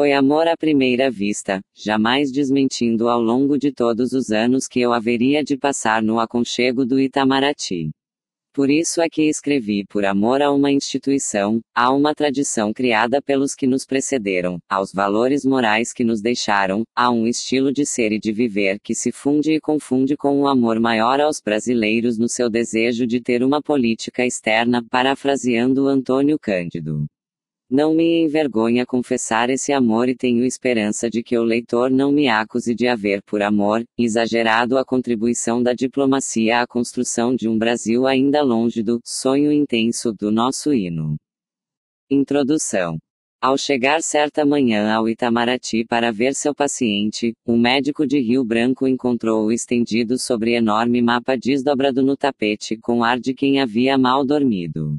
Foi amor à primeira vista, jamais desmentindo ao longo de todos os anos que eu haveria de passar no aconchego do Itamaraty. Por isso é que escrevi por amor a uma instituição, a uma tradição criada pelos que nos precederam, aos valores morais que nos deixaram, a um estilo de ser e de viver que se funde e confunde com um amor maior aos brasileiros no seu desejo de ter uma política externa, parafraseando Antônio Cândido. Não me envergonha confessar esse amor e tenho esperança de que o leitor não me acuse de haver, por amor, exagerado a contribuição da diplomacia à construção de um Brasil ainda longe do sonho intenso do nosso hino. Introdução. Ao chegar certa manhã ao Itamaraty para ver seu paciente, um médico de Rio Branco encontrou-o estendido sobre enorme mapa desdobrado no tapete com ar de quem havia mal dormido.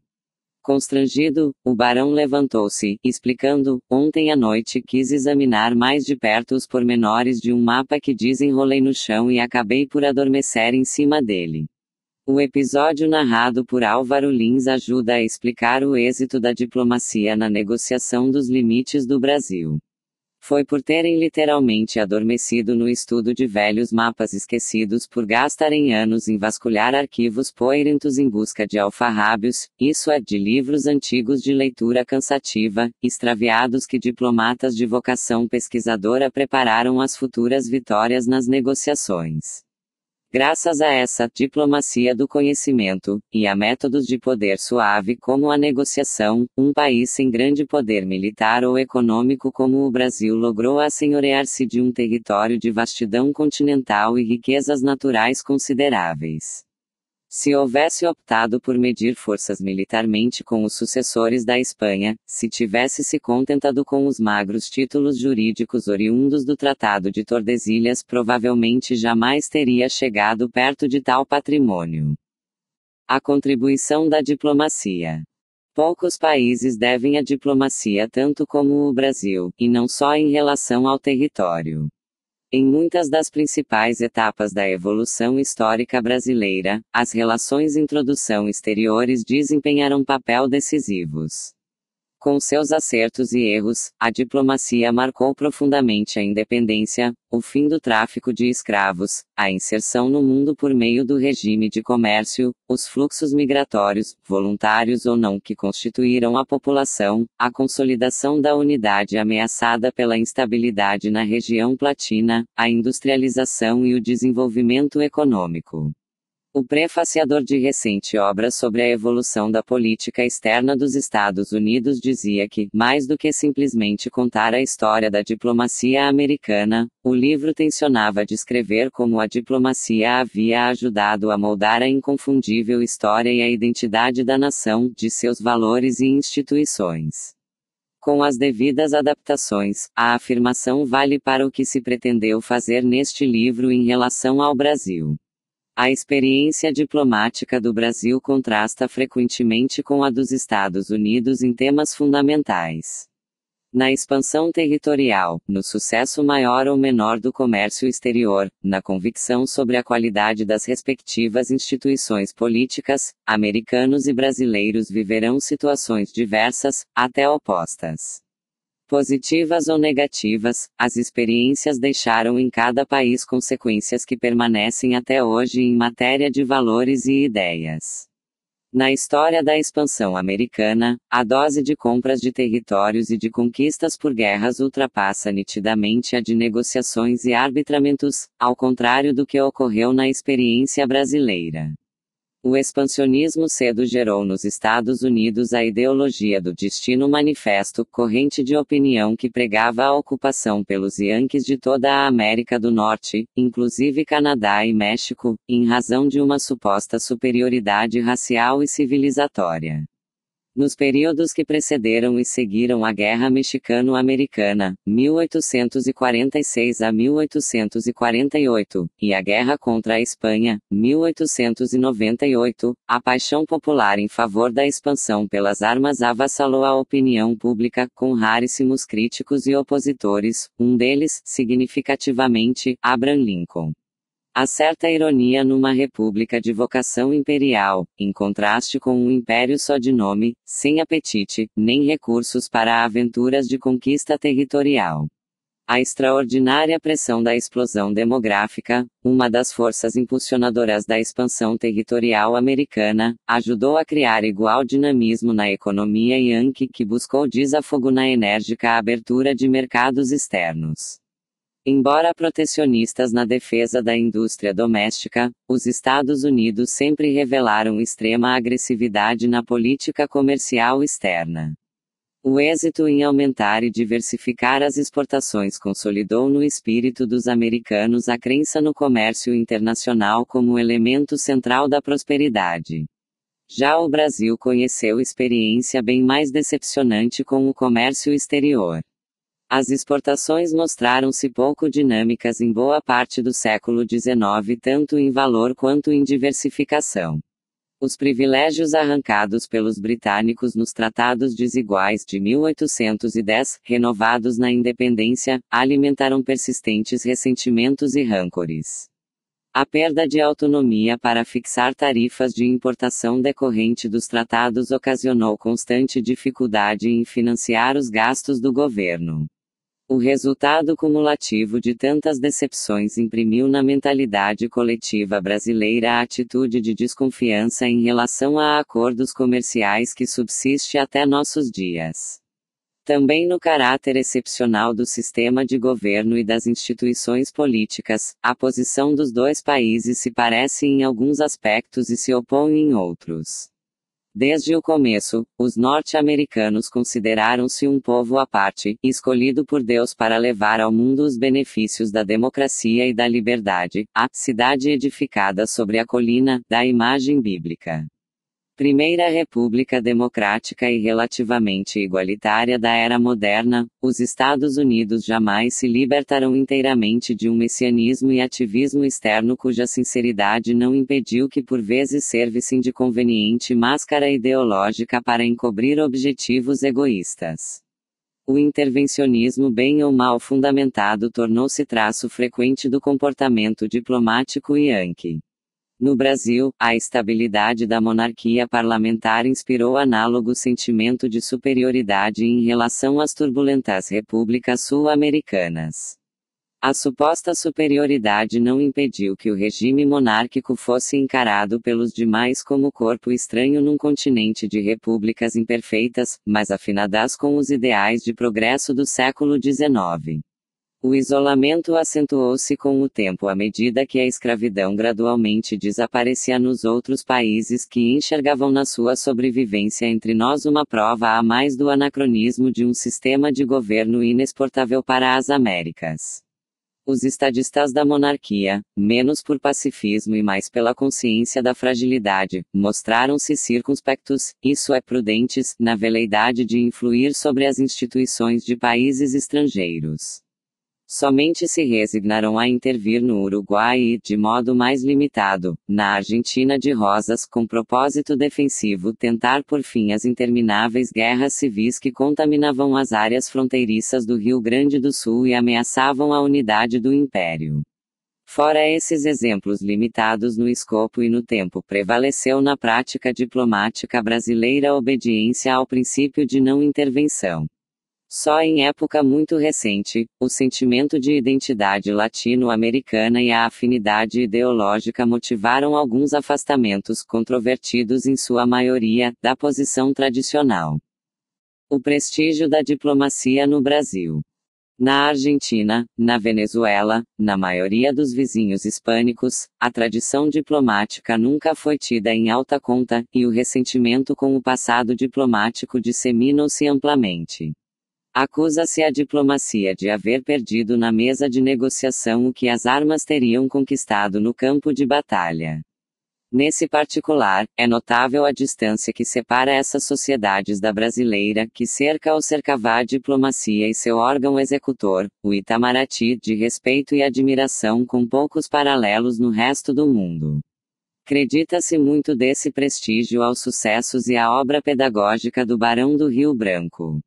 Constrangido, o barão levantou-se, explicando: Ontem à noite quis examinar mais de perto os pormenores de um mapa que desenrolei no chão e acabei por adormecer em cima dele. O episódio narrado por Álvaro Lins ajuda a explicar o êxito da diplomacia na negociação dos limites do Brasil foi por terem literalmente adormecido no estudo de velhos mapas esquecidos por gastarem anos em vasculhar arquivos poeirentos em busca de alfarrábios, isso é, de livros antigos de leitura cansativa, extraviados que diplomatas de vocação pesquisadora prepararam as futuras vitórias nas negociações. Graças a essa diplomacia do conhecimento, e a métodos de poder suave como a negociação, um país sem grande poder militar ou econômico como o Brasil logrou assenhorear-se de um território de vastidão continental e riquezas naturais consideráveis. Se houvesse optado por medir forças militarmente com os sucessores da Espanha, se tivesse se contentado com os magros títulos jurídicos oriundos do Tratado de Tordesilhas, provavelmente jamais teria chegado perto de tal patrimônio. A contribuição da diplomacia. Poucos países devem à diplomacia tanto como o Brasil, e não só em relação ao território. Em muitas das principais etapas da evolução histórica brasileira, as relações introdução-exteriores desempenharam papel decisivos. Com seus acertos e erros, a diplomacia marcou profundamente a independência, o fim do tráfico de escravos, a inserção no mundo por meio do regime de comércio, os fluxos migratórios, voluntários ou não, que constituíram a população, a consolidação da unidade ameaçada pela instabilidade na região platina, a industrialização e o desenvolvimento econômico. O prefaciador de recente obra sobre a evolução da política externa dos Estados Unidos dizia que, mais do que simplesmente contar a história da diplomacia americana, o livro tensionava descrever como a diplomacia havia ajudado a moldar a inconfundível história e a identidade da nação, de seus valores e instituições. Com as devidas adaptações, a afirmação vale para o que se pretendeu fazer neste livro em relação ao Brasil. A experiência diplomática do Brasil contrasta frequentemente com a dos Estados Unidos em temas fundamentais. Na expansão territorial, no sucesso maior ou menor do comércio exterior, na convicção sobre a qualidade das respectivas instituições políticas, americanos e brasileiros viverão situações diversas, até opostas. Positivas ou negativas, as experiências deixaram em cada país consequências que permanecem até hoje em matéria de valores e ideias. Na história da expansão americana, a dose de compras de territórios e de conquistas por guerras ultrapassa nitidamente a de negociações e arbitramentos, ao contrário do que ocorreu na experiência brasileira. O expansionismo cedo gerou nos Estados Unidos a ideologia do Destino Manifesto, corrente de opinião que pregava a ocupação pelos Yankees de toda a América do Norte, inclusive Canadá e México, em razão de uma suposta superioridade racial e civilizatória. Nos períodos que precederam e seguiram a Guerra Mexicano-Americana, 1846 a 1848, e a Guerra contra a Espanha, 1898, a paixão popular em favor da expansão pelas armas avassalou a opinião pública, com raríssimos críticos e opositores, um deles, significativamente, Abraham Lincoln. Há certa ironia numa república de vocação imperial, em contraste com um império só de nome, sem apetite, nem recursos para aventuras de conquista territorial. A extraordinária pressão da explosão demográfica, uma das forças impulsionadoras da expansão territorial americana, ajudou a criar igual dinamismo na economia yankee que buscou desafogo na enérgica abertura de mercados externos. Embora protecionistas na defesa da indústria doméstica, os Estados Unidos sempre revelaram extrema agressividade na política comercial externa. O êxito em aumentar e diversificar as exportações consolidou no espírito dos americanos a crença no comércio internacional como elemento central da prosperidade. Já o Brasil conheceu experiência bem mais decepcionante com o comércio exterior. As exportações mostraram-se pouco dinâmicas em boa parte do século XIX, tanto em valor quanto em diversificação. Os privilégios arrancados pelos britânicos nos Tratados Desiguais de 1810, renovados na independência, alimentaram persistentes ressentimentos e rancores. A perda de autonomia para fixar tarifas de importação decorrente dos tratados ocasionou constante dificuldade em financiar os gastos do governo. O resultado cumulativo de tantas decepções imprimiu na mentalidade coletiva brasileira a atitude de desconfiança em relação a acordos comerciais que subsiste até nossos dias. Também no caráter excepcional do sistema de governo e das instituições políticas, a posição dos dois países se parece em alguns aspectos e se opõe em outros. Desde o começo, os norte-americanos consideraram-se um povo à parte, escolhido por Deus para levar ao mundo os benefícios da democracia e da liberdade, a cidade edificada sobre a colina, da imagem bíblica. Primeira República Democrática e relativamente igualitária da era moderna, os Estados Unidos jamais se libertaram inteiramente de um messianismo e ativismo externo cuja sinceridade não impediu que por vezes servissem de conveniente máscara ideológica para encobrir objetivos egoístas. O intervencionismo bem ou mal fundamentado tornou-se traço frequente do comportamento diplomático yankee. No Brasil, a estabilidade da monarquia parlamentar inspirou análogo sentimento de superioridade em relação às turbulentas repúblicas sul-americanas. A suposta superioridade não impediu que o regime monárquico fosse encarado pelos demais como corpo estranho num continente de repúblicas imperfeitas, mas afinadas com os ideais de progresso do século XIX. O isolamento acentuou-se com o tempo à medida que a escravidão gradualmente desaparecia nos outros países que enxergavam na sua sobrevivência entre nós uma prova a mais do anacronismo de um sistema de governo inexportável para as Américas. Os estadistas da monarquia, menos por pacifismo e mais pela consciência da fragilidade, mostraram-se circunspectos, isso é prudentes, na veleidade de influir sobre as instituições de países estrangeiros somente se resignaram a intervir no Uruguai e, de modo mais limitado, na Argentina de Rosas com propósito defensivo tentar por fim as intermináveis guerras civis que contaminavam as áreas fronteiriças do Rio Grande do Sul e ameaçavam a unidade do Império. Fora esses exemplos limitados no escopo e no tempo, prevaleceu na prática diplomática brasileira a obediência ao princípio de não intervenção. Só em época muito recente, o sentimento de identidade latino-americana e a afinidade ideológica motivaram alguns afastamentos controvertidos em sua maioria, da posição tradicional. O prestígio da diplomacia no Brasil. Na Argentina, na Venezuela, na maioria dos vizinhos hispânicos, a tradição diplomática nunca foi tida em alta conta, e o ressentimento com o passado diplomático disseminou-se amplamente. Acusa-se a diplomacia de haver perdido na mesa de negociação o que as armas teriam conquistado no campo de batalha. Nesse particular, é notável a distância que separa essas sociedades da brasileira, que cerca ou cercava a diplomacia e seu órgão executor, o Itamaraty, de respeito e admiração com poucos paralelos no resto do mundo. Acredita-se muito desse prestígio aos sucessos e à obra pedagógica do Barão do Rio Branco.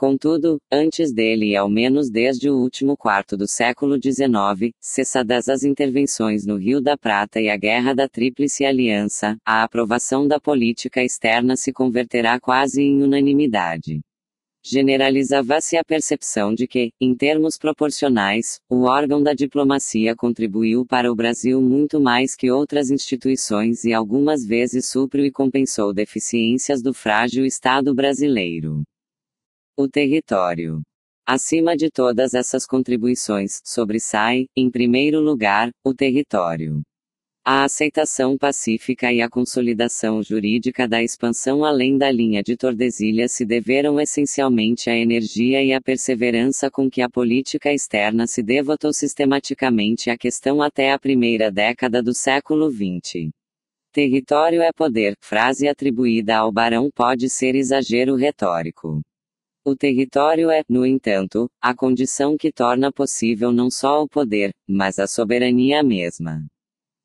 Contudo, antes dele e ao menos desde o último quarto do século XIX, cessadas as intervenções no Rio da Prata e a Guerra da Tríplice Aliança, a aprovação da política externa se converterá quase em unanimidade. Generalizava-se a percepção de que, em termos proporcionais, o órgão da diplomacia contribuiu para o Brasil muito mais que outras instituições e algumas vezes supriu e compensou deficiências do frágil Estado brasileiro o território. Acima de todas essas contribuições, sobressai, em primeiro lugar, o território. A aceitação pacífica e a consolidação jurídica da expansão além da linha de Tordesilhas se deveram essencialmente à energia e à perseverança com que a política externa se devotou sistematicamente à questão até a primeira década do século XX. Território é poder, frase atribuída ao barão pode ser exagero retórico. O território é, no entanto, a condição que torna possível não só o poder, mas a soberania mesma.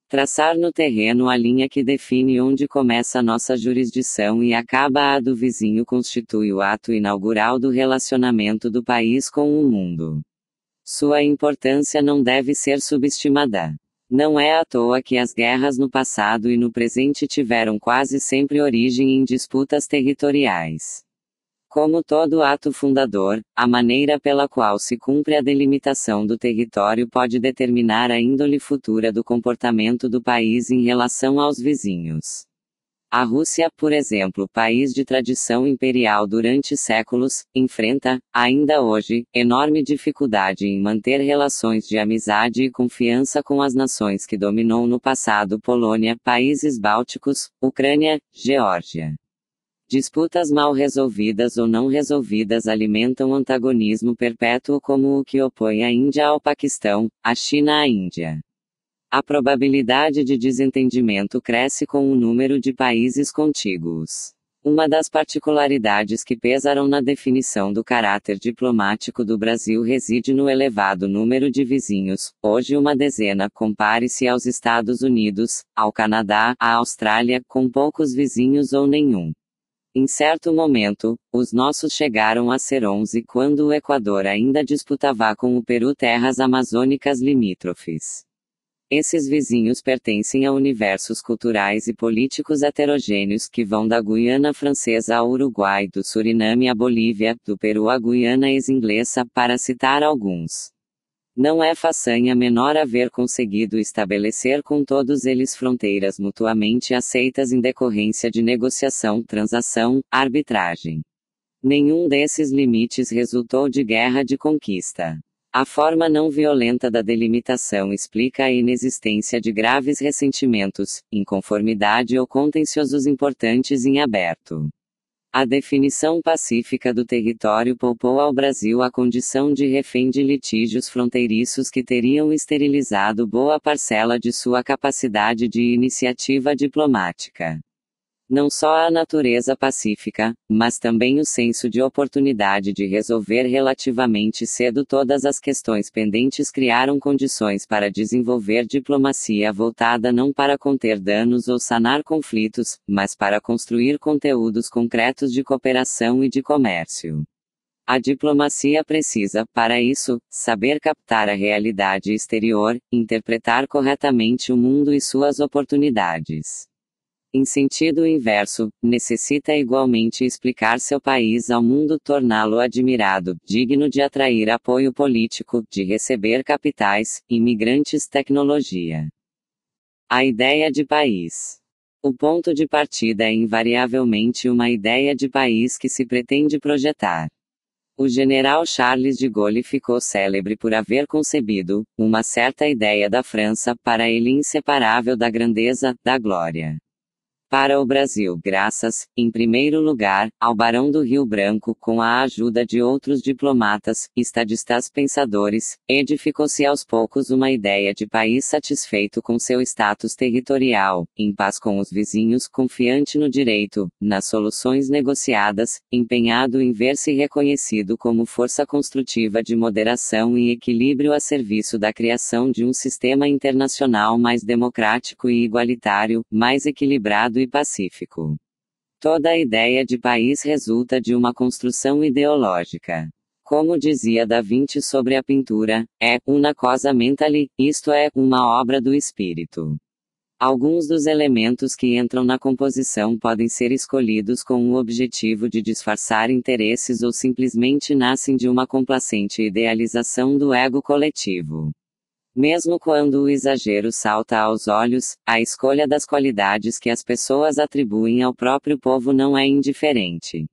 Traçar no terreno a linha que define onde começa nossa jurisdição e acaba a do vizinho constitui o ato inaugural do relacionamento do país com o mundo. Sua importância não deve ser subestimada. Não é à toa que as guerras no passado e no presente tiveram quase sempre origem em disputas territoriais. Como todo ato fundador, a maneira pela qual se cumpre a delimitação do território pode determinar a índole futura do comportamento do país em relação aos vizinhos. A Rússia, por exemplo, país de tradição imperial durante séculos, enfrenta, ainda hoje, enorme dificuldade em manter relações de amizade e confiança com as nações que dominou no passado Polônia, países bálticos, Ucrânia, Geórgia. Disputas mal resolvidas ou não resolvidas alimentam antagonismo perpétuo como o que opõe a Índia ao Paquistão, a China à Índia. A probabilidade de desentendimento cresce com o número de países contíguos. Uma das particularidades que pesaram na definição do caráter diplomático do Brasil reside no elevado número de vizinhos, hoje uma dezena, compare-se aos Estados Unidos, ao Canadá, à Austrália, com poucos vizinhos ou nenhum. Em certo momento, os nossos chegaram a ser 11 quando o Equador ainda disputava com o Peru terras amazônicas limítrofes. Esses vizinhos pertencem a universos culturais e políticos heterogêneos que vão da Guiana Francesa ao Uruguai, do Suriname à Bolívia, do Peru à Guiana ex-inglesa, para citar alguns. Não é façanha menor haver conseguido estabelecer com todos eles fronteiras mutuamente aceitas em decorrência de negociação, transação, arbitragem. Nenhum desses limites resultou de guerra de conquista. A forma não violenta da delimitação explica a inexistência de graves ressentimentos, inconformidade ou contenciosos importantes em aberto. A definição pacífica do território poupou ao Brasil a condição de refém de litígios fronteiriços que teriam esterilizado boa parcela de sua capacidade de iniciativa diplomática. Não só a natureza pacífica, mas também o senso de oportunidade de resolver relativamente cedo todas as questões pendentes criaram condições para desenvolver diplomacia voltada não para conter danos ou sanar conflitos, mas para construir conteúdos concretos de cooperação e de comércio. A diplomacia precisa, para isso, saber captar a realidade exterior, interpretar corretamente o mundo e suas oportunidades em sentido inverso, necessita igualmente explicar seu país ao mundo, torná-lo admirado, digno de atrair apoio político, de receber capitais, imigrantes, tecnologia. A ideia de país. O ponto de partida é invariavelmente uma ideia de país que se pretende projetar. O general Charles de Gaulle ficou célebre por haver concebido uma certa ideia da França para ele inseparável da grandeza, da glória para o Brasil, graças, em primeiro lugar, ao Barão do Rio Branco, com a ajuda de outros diplomatas, estadistas pensadores, edificou-se aos poucos uma ideia de país satisfeito com seu status territorial, em paz com os vizinhos, confiante no direito, nas soluções negociadas, empenhado em ver-se reconhecido como força construtiva de moderação e equilíbrio a serviço da criação de um sistema internacional mais democrático e igualitário, mais equilibrado e e pacífico. Toda a ideia de país resulta de uma construção ideológica. Como dizia Da Vinci sobre a pintura, é uma cosa mentale, isto é, uma obra do espírito. Alguns dos elementos que entram na composição podem ser escolhidos com o objetivo de disfarçar interesses ou simplesmente nascem de uma complacente idealização do ego coletivo. Mesmo quando o exagero salta aos olhos, a escolha das qualidades que as pessoas atribuem ao próprio povo não é indiferente.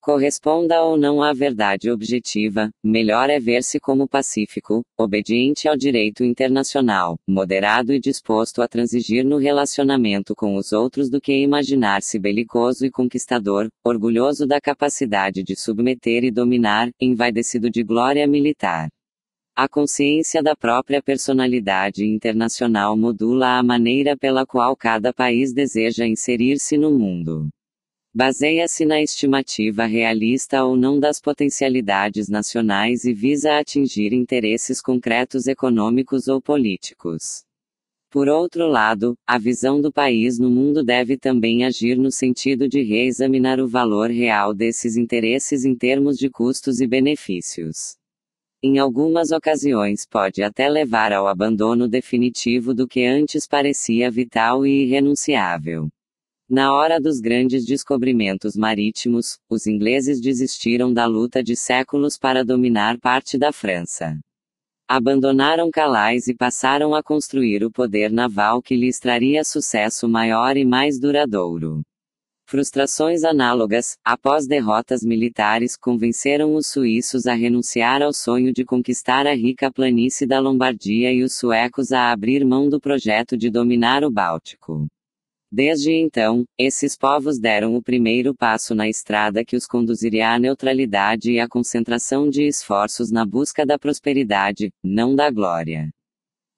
Corresponda ou não à verdade objetiva, melhor é ver-se como pacífico, obediente ao direito internacional, moderado e disposto a transigir no relacionamento com os outros do que imaginar-se belicoso e conquistador, orgulhoso da capacidade de submeter e dominar, envaidecido de glória militar. A consciência da própria personalidade internacional modula a maneira pela qual cada país deseja inserir-se no mundo. Baseia-se na estimativa realista ou não das potencialidades nacionais e visa atingir interesses concretos econômicos ou políticos. Por outro lado, a visão do país no mundo deve também agir no sentido de reexaminar o valor real desses interesses em termos de custos e benefícios. Em algumas ocasiões pode até levar ao abandono definitivo do que antes parecia vital e irrenunciável. Na hora dos grandes descobrimentos marítimos, os ingleses desistiram da luta de séculos para dominar parte da França. Abandonaram Calais e passaram a construir o poder naval que lhes traria sucesso maior e mais duradouro. Frustrações análogas, após derrotas militares, convenceram os suíços a renunciar ao sonho de conquistar a rica planície da Lombardia e os suecos a abrir mão do projeto de dominar o Báltico. Desde então, esses povos deram o primeiro passo na estrada que os conduziria à neutralidade e à concentração de esforços na busca da prosperidade, não da glória.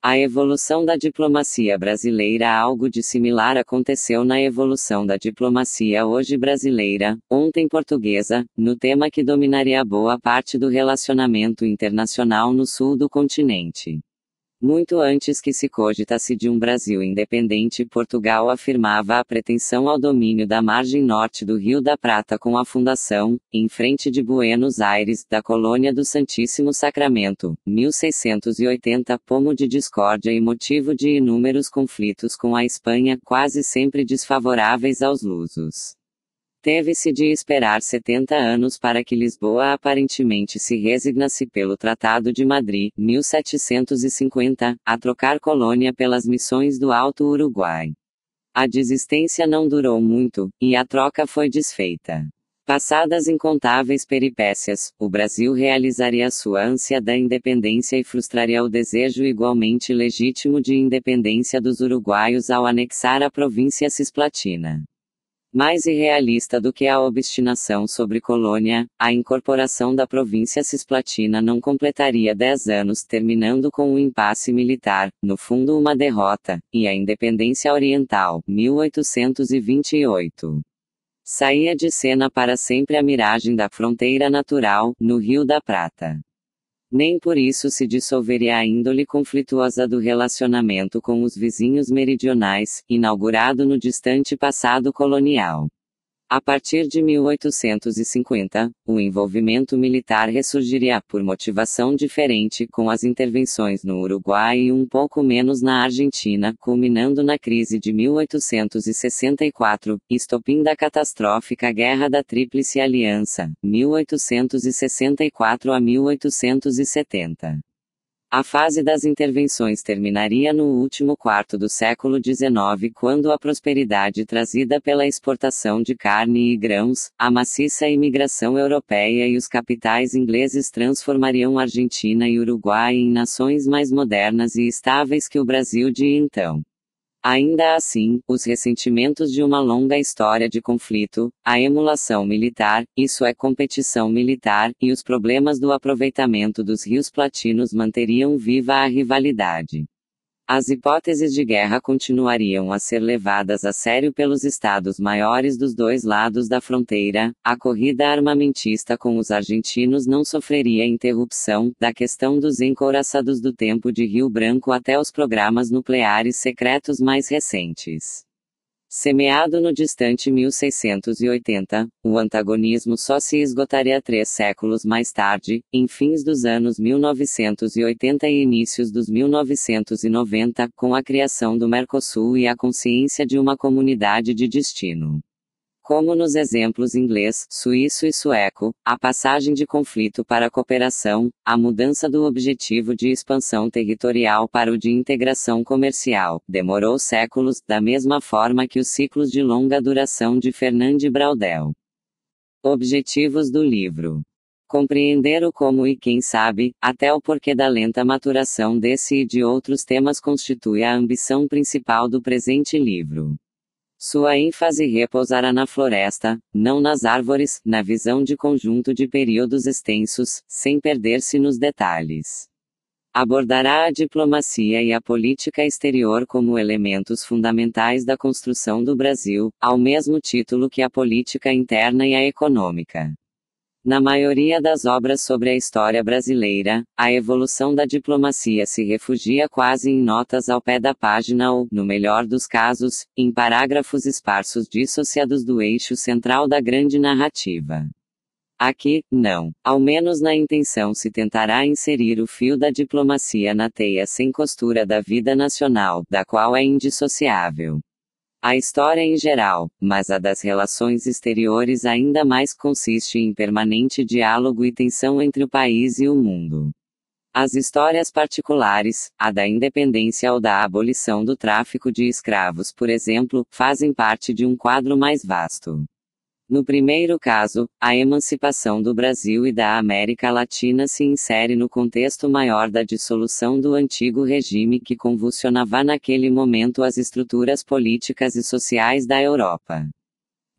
A evolução da diplomacia brasileira Algo de similar aconteceu na evolução da diplomacia hoje brasileira, ontem portuguesa, no tema que dominaria boa parte do relacionamento internacional no sul do continente. Muito antes que se cogitasse de um Brasil independente, Portugal afirmava a pretensão ao domínio da margem norte do Rio da Prata com a fundação, em frente de Buenos Aires, da colônia do Santíssimo Sacramento, 1680, pomo de discórdia e motivo de inúmeros conflitos com a Espanha, quase sempre desfavoráveis aos lusos. Teve-se de esperar 70 anos para que Lisboa aparentemente se resignasse pelo Tratado de Madrid, 1750, a trocar colônia pelas missões do Alto Uruguai. A desistência não durou muito, e a troca foi desfeita. Passadas incontáveis peripécias, o Brasil realizaria sua ânsia da independência e frustraria o desejo igualmente legítimo de independência dos uruguaios ao anexar a província cisplatina. Mais irrealista do que a obstinação sobre Colônia, a incorporação da província cisplatina não completaria dez anos, terminando com um impasse militar, no fundo uma derrota, e a independência oriental, 1828. Saía de cena para sempre a miragem da fronteira natural, no Rio da Prata nem por isso se dissolveria a índole conflituosa do relacionamento com os vizinhos meridionais, inaugurado no distante passado colonial. A partir de 1850, o envolvimento militar ressurgiria por motivação diferente com as intervenções no Uruguai e um pouco menos na Argentina, culminando na crise de 1864, estopim da catastrófica Guerra da Tríplice Aliança, 1864 a 1870. A fase das intervenções terminaria no último quarto do século XIX, quando a prosperidade trazida pela exportação de carne e grãos, a maciça imigração europeia e os capitais ingleses transformariam Argentina e Uruguai em nações mais modernas e estáveis que o Brasil de então. Ainda assim, os ressentimentos de uma longa história de conflito, a emulação militar, isso é competição militar, e os problemas do aproveitamento dos rios platinos manteriam viva a rivalidade. As hipóteses de guerra continuariam a ser levadas a sério pelos estados maiores dos dois lados da fronteira. A corrida armamentista com os argentinos não sofreria interrupção, da questão dos encouraçados do tempo de Rio Branco até os programas nucleares secretos mais recentes. Semeado no distante 1680, o antagonismo só se esgotaria três séculos mais tarde, em fins dos anos 1980 e inícios dos 1990, com a criação do Mercosul e a consciência de uma comunidade de destino. Como nos exemplos inglês, suíço e sueco, a passagem de conflito para a cooperação, a mudança do objetivo de expansão territorial para o de integração comercial, demorou séculos, da mesma forma que os ciclos de longa duração de Fernand Braudel. Objetivos do livro compreender o como e quem sabe, até o porquê da lenta maturação desse e de outros temas constitui a ambição principal do presente livro. Sua ênfase repousará na floresta, não nas árvores, na visão de conjunto de períodos extensos, sem perder-se nos detalhes. Abordará a diplomacia e a política exterior como elementos fundamentais da construção do Brasil, ao mesmo título que a política interna e a econômica. Na maioria das obras sobre a história brasileira, a evolução da diplomacia se refugia quase em notas ao pé da página ou, no melhor dos casos, em parágrafos esparsos dissociados do eixo central da grande narrativa. Aqui, não. Ao menos na intenção se tentará inserir o fio da diplomacia na teia sem costura da vida nacional, da qual é indissociável a história em geral, mas a das relações exteriores ainda mais consiste em permanente diálogo e tensão entre o país e o mundo. As histórias particulares, a da independência ou da abolição do tráfico de escravos, por exemplo, fazem parte de um quadro mais vasto. No primeiro caso, a emancipação do Brasil e da América Latina se insere no contexto maior da dissolução do antigo regime que convulsionava naquele momento as estruturas políticas e sociais da Europa.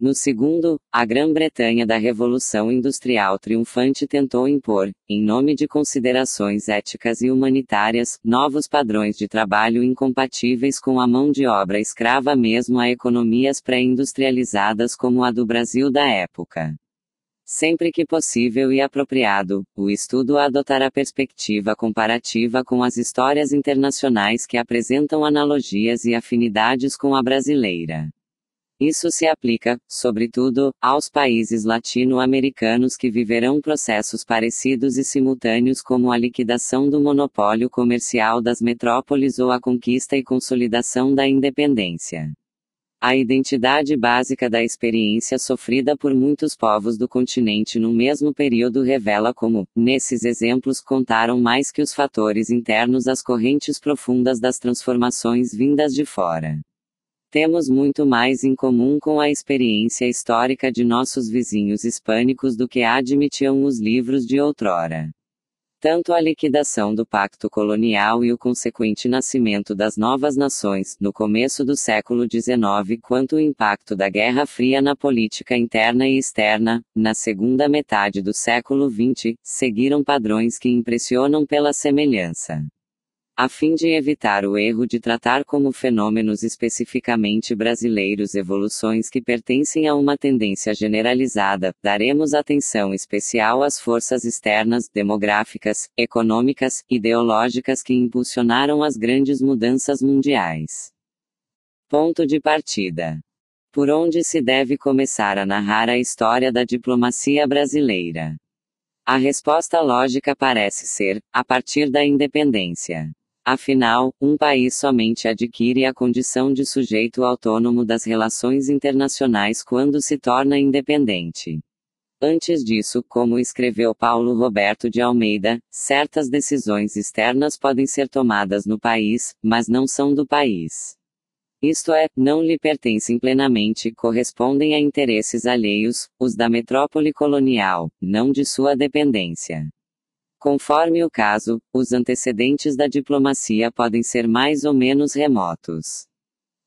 No segundo, a Grã-Bretanha da Revolução Industrial triunfante tentou impor, em nome de considerações éticas e humanitárias, novos padrões de trabalho incompatíveis com a mão de obra escrava mesmo a economias pré-industrializadas como a do Brasil da época. Sempre que possível e apropriado, o estudo adotará perspectiva comparativa com as histórias internacionais que apresentam analogias e afinidades com a brasileira. Isso se aplica, sobretudo, aos países latino-americanos que viverão processos parecidos e simultâneos como a liquidação do monopólio comercial das metrópoles ou a conquista e consolidação da independência. A identidade básica da experiência sofrida por muitos povos do continente no mesmo período revela como, nesses exemplos, contaram mais que os fatores internos as correntes profundas das transformações vindas de fora. Temos muito mais em comum com a experiência histórica de nossos vizinhos hispânicos do que admitiam os livros de outrora. Tanto a liquidação do pacto colonial e o consequente nascimento das novas nações, no começo do século XIX, quanto o impacto da Guerra Fria na política interna e externa, na segunda metade do século XX, seguiram padrões que impressionam pela semelhança a fim de evitar o erro de tratar como fenômenos especificamente brasileiros evoluções que pertencem a uma tendência generalizada, daremos atenção especial às forças externas, demográficas, econômicas, ideológicas que impulsionaram as grandes mudanças mundiais. Ponto de partida. Por onde se deve começar a narrar a história da diplomacia brasileira? A resposta lógica parece ser, a partir da independência. Afinal, um país somente adquire a condição de sujeito autônomo das relações internacionais quando se torna independente. Antes disso, como escreveu Paulo Roberto de Almeida, certas decisões externas podem ser tomadas no país, mas não são do país. Isto é, não lhe pertencem plenamente, correspondem a interesses alheios, os da metrópole colonial, não de sua dependência. Conforme o caso, os antecedentes da diplomacia podem ser mais ou menos remotos.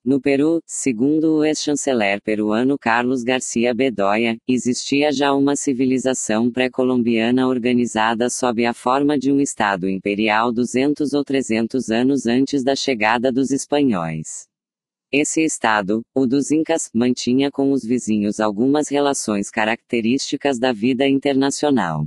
No Peru, segundo o ex-chanceler peruano Carlos Garcia Bedoya, existia já uma civilização pré-colombiana organizada sob a forma de um Estado imperial 200 ou 300 anos antes da chegada dos espanhóis. Esse estado, o dos Incas, mantinha com os vizinhos algumas relações características da vida internacional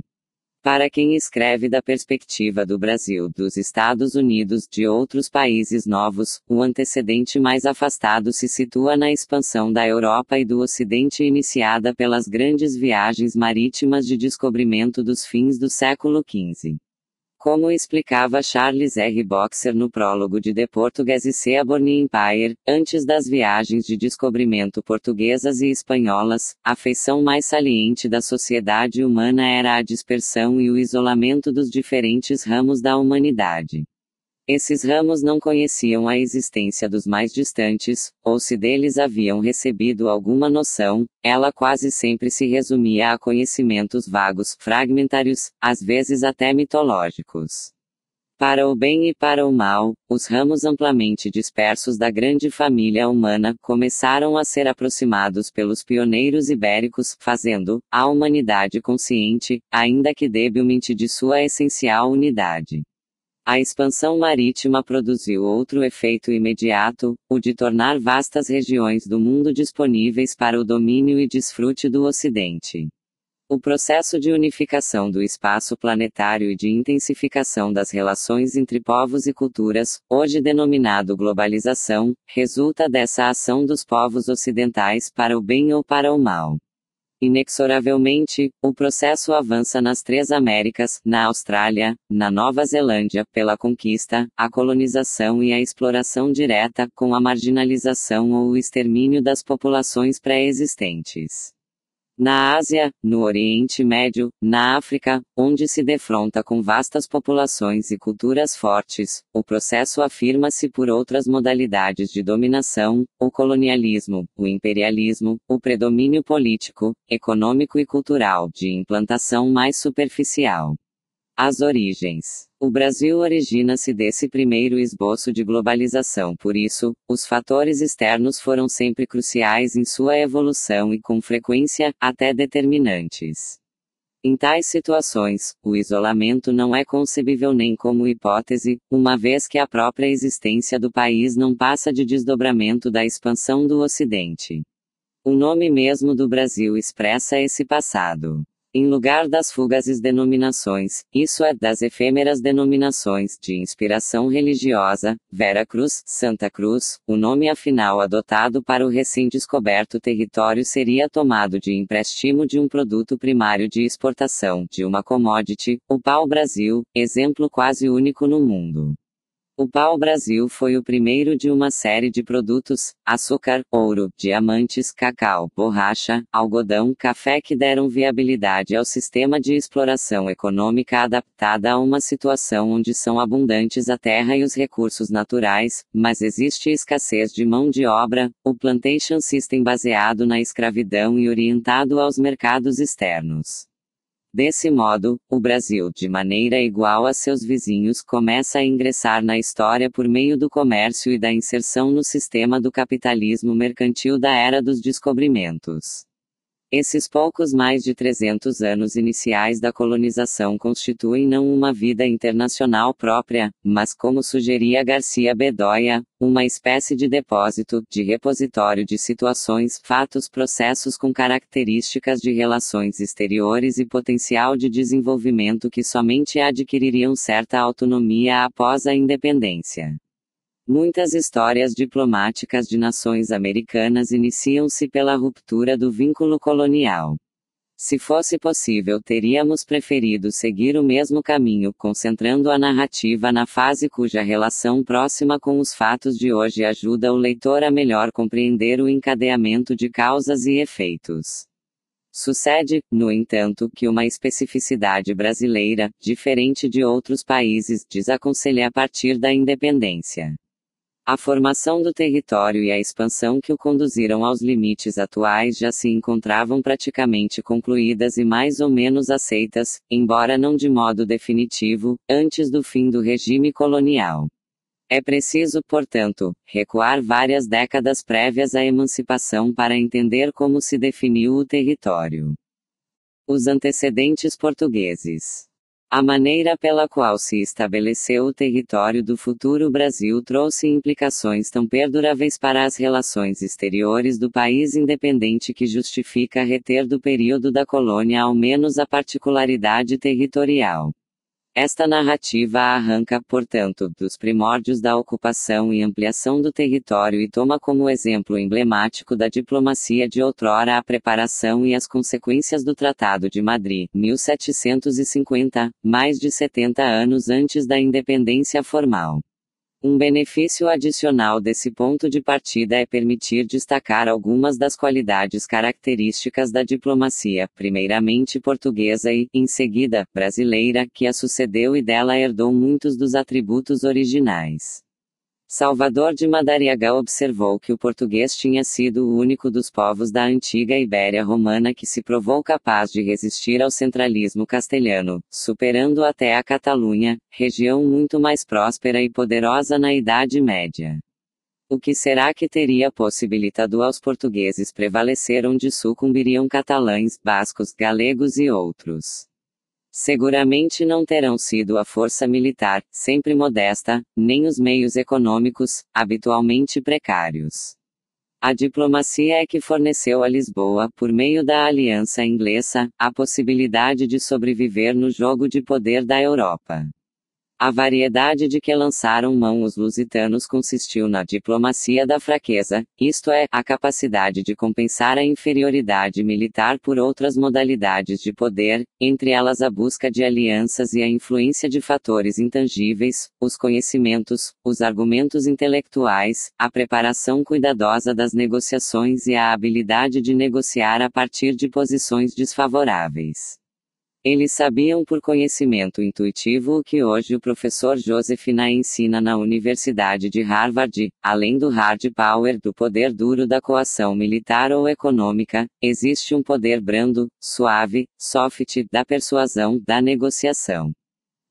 para quem escreve da perspectiva do Brasil, dos Estados Unidos, de outros países novos, o antecedente mais afastado se situa na expansão da Europa e do Ocidente iniciada pelas grandes viagens marítimas de descobrimento dos fins do século XV. Como explicava Charles R. Boxer no prólogo de The Portuguese Seaborne Empire, antes das viagens de descobrimento portuguesas e espanholas, a feição mais saliente da sociedade humana era a dispersão e o isolamento dos diferentes ramos da humanidade. Esses ramos não conheciam a existência dos mais distantes, ou se deles haviam recebido alguma noção, ela quase sempre se resumia a conhecimentos vagos, fragmentários, às vezes até mitológicos. Para o bem e para o mal, os ramos amplamente dispersos da grande família humana começaram a ser aproximados pelos pioneiros ibéricos, fazendo a humanidade consciente, ainda que debilmente, de sua essencial unidade. A expansão marítima produziu outro efeito imediato, o de tornar vastas regiões do mundo disponíveis para o domínio e desfrute do Ocidente. O processo de unificação do espaço planetário e de intensificação das relações entre povos e culturas, hoje denominado globalização, resulta dessa ação dos povos ocidentais para o bem ou para o mal. Inexoravelmente, o processo avança nas três Américas, na Austrália, na Nova Zelândia, pela conquista, a colonização e a exploração direta, com a marginalização ou o extermínio das populações pré-existentes na Ásia, no Oriente Médio, na África, onde se defronta com vastas populações e culturas fortes, o processo afirma-se por outras modalidades de dominação, o colonialismo, o imperialismo, o predomínio político, econômico e cultural de implantação mais superficial. As origens. O Brasil origina-se desse primeiro esboço de globalização, por isso, os fatores externos foram sempre cruciais em sua evolução e, com frequência, até determinantes. Em tais situações, o isolamento não é concebível nem como hipótese, uma vez que a própria existência do país não passa de desdobramento da expansão do Ocidente. O nome mesmo do Brasil expressa esse passado em lugar das fugazes denominações, isso é, das efêmeras denominações, de inspiração religiosa, Vera Cruz, Santa Cruz, o nome afinal adotado para o recém-descoberto território seria tomado de empréstimo de um produto primário de exportação, de uma commodity, o pau-brasil, exemplo quase único no mundo. O Pau Brasil foi o primeiro de uma série de produtos: açúcar, ouro, diamantes, cacau, borracha, algodão, café que deram viabilidade ao sistema de exploração econômica adaptada a uma situação onde são abundantes a terra e os recursos naturais, mas existe escassez de mão de obra. O plantation system baseado na escravidão e orientado aos mercados externos. Desse modo, o Brasil, de maneira igual a seus vizinhos, começa a ingressar na história por meio do comércio e da inserção no sistema do capitalismo mercantil da era dos descobrimentos. Esses poucos mais de 300 anos iniciais da colonização constituem não uma vida internacional própria, mas como sugeria Garcia Bedoya, uma espécie de depósito, de repositório de situações, fatos, processos com características de relações exteriores e potencial de desenvolvimento que somente adquiririam certa autonomia após a independência. Muitas histórias diplomáticas de nações americanas iniciam-se pela ruptura do vínculo colonial. Se fosse possível, teríamos preferido seguir o mesmo caminho, concentrando a narrativa na fase cuja relação próxima com os fatos de hoje ajuda o leitor a melhor compreender o encadeamento de causas e efeitos. Sucede, no entanto, que uma especificidade brasileira, diferente de outros países, desaconselha a partir da independência. A formação do território e a expansão que o conduziram aos limites atuais já se encontravam praticamente concluídas e mais ou menos aceitas, embora não de modo definitivo, antes do fim do regime colonial. É preciso, portanto, recuar várias décadas prévias à emancipação para entender como se definiu o território. Os antecedentes portugueses. A maneira pela qual se estabeleceu o território do futuro Brasil trouxe implicações tão perduráveis para as relações exteriores do país independente que justifica reter do período da colônia ao menos a particularidade territorial. Esta narrativa arranca, portanto, dos primórdios da ocupação e ampliação do território e toma como exemplo emblemático da diplomacia de outrora a preparação e as consequências do Tratado de Madrid, 1750, mais de 70 anos antes da independência formal. Um benefício adicional desse ponto de partida é permitir destacar algumas das qualidades características da diplomacia, primeiramente portuguesa e, em seguida, brasileira, que a sucedeu e dela herdou muitos dos atributos originais. Salvador de Madariaga observou que o português tinha sido o único dos povos da antiga Ibéria romana que se provou capaz de resistir ao centralismo castelhano, superando até a Catalunha, região muito mais próspera e poderosa na Idade Média. O que será que teria possibilitado aos portugueses prevalecer onde sucumbiriam catalães, bascos, galegos e outros? Seguramente não terão sido a força militar, sempre modesta, nem os meios econômicos, habitualmente precários. A diplomacia é que forneceu a Lisboa, por meio da Aliança Inglesa, a possibilidade de sobreviver no jogo de poder da Europa. A variedade de que lançaram mão os lusitanos consistiu na diplomacia da fraqueza, isto é, a capacidade de compensar a inferioridade militar por outras modalidades de poder, entre elas a busca de alianças e a influência de fatores intangíveis, os conhecimentos, os argumentos intelectuais, a preparação cuidadosa das negociações e a habilidade de negociar a partir de posições desfavoráveis. Eles sabiam por conhecimento intuitivo o que hoje o professor Joseph Na ensina na Universidade de Harvard, além do hard power do poder duro da coação militar ou econômica, existe um poder brando, suave, soft, da persuasão, da negociação.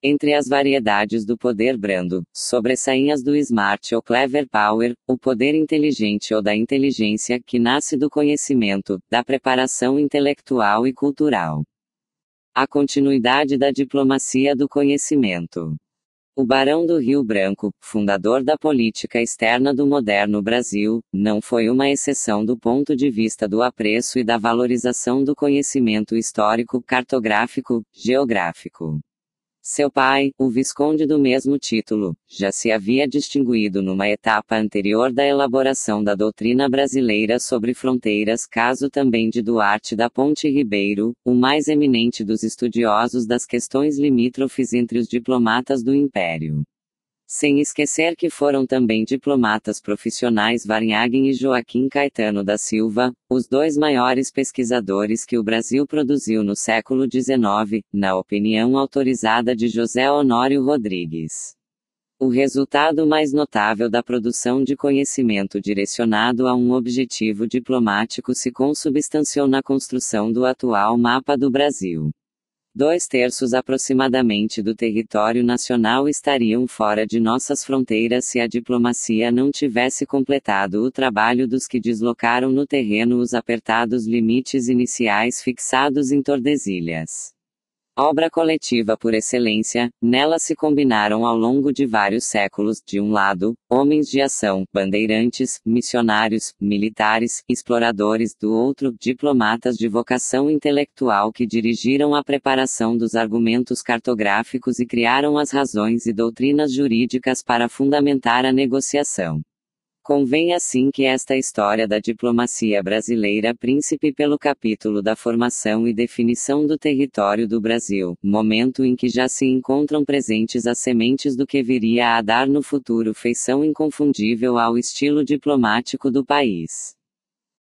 Entre as variedades do poder brando, sobressaem as do smart ou clever power, o poder inteligente ou da inteligência que nasce do conhecimento, da preparação intelectual e cultural a continuidade da diplomacia do conhecimento. O Barão do Rio Branco, fundador da política externa do moderno Brasil, não foi uma exceção do ponto de vista do apreço e da valorização do conhecimento histórico, cartográfico, geográfico. Seu pai, o visconde do mesmo título, já se havia distinguido numa etapa anterior da elaboração da doutrina brasileira sobre fronteiras, caso também de Duarte da Ponte Ribeiro, o mais eminente dos estudiosos das questões limítrofes entre os diplomatas do Império. Sem esquecer que foram também diplomatas profissionais Varnhagen e Joaquim Caetano da Silva, os dois maiores pesquisadores que o Brasil produziu no século XIX, na opinião autorizada de José Honório Rodrigues. O resultado mais notável da produção de conhecimento direcionado a um objetivo diplomático se consubstanciou na construção do atual mapa do Brasil dois terços aproximadamente do território nacional estariam fora de nossas fronteiras se a diplomacia não tivesse completado o trabalho dos que deslocaram no terreno os apertados limites iniciais fixados em Tordesilhas obra coletiva por excelência, nela se combinaram ao longo de vários séculos, de um lado, homens de ação, bandeirantes, missionários, militares, exploradores, do outro, diplomatas de vocação intelectual que dirigiram a preparação dos argumentos cartográficos e criaram as razões e doutrinas jurídicas para fundamentar a negociação. Convém assim que esta história da diplomacia brasileira príncipe pelo capítulo da formação e definição do território do Brasil, momento em que já se encontram presentes as sementes do que viria a dar no futuro feição inconfundível ao estilo diplomático do país.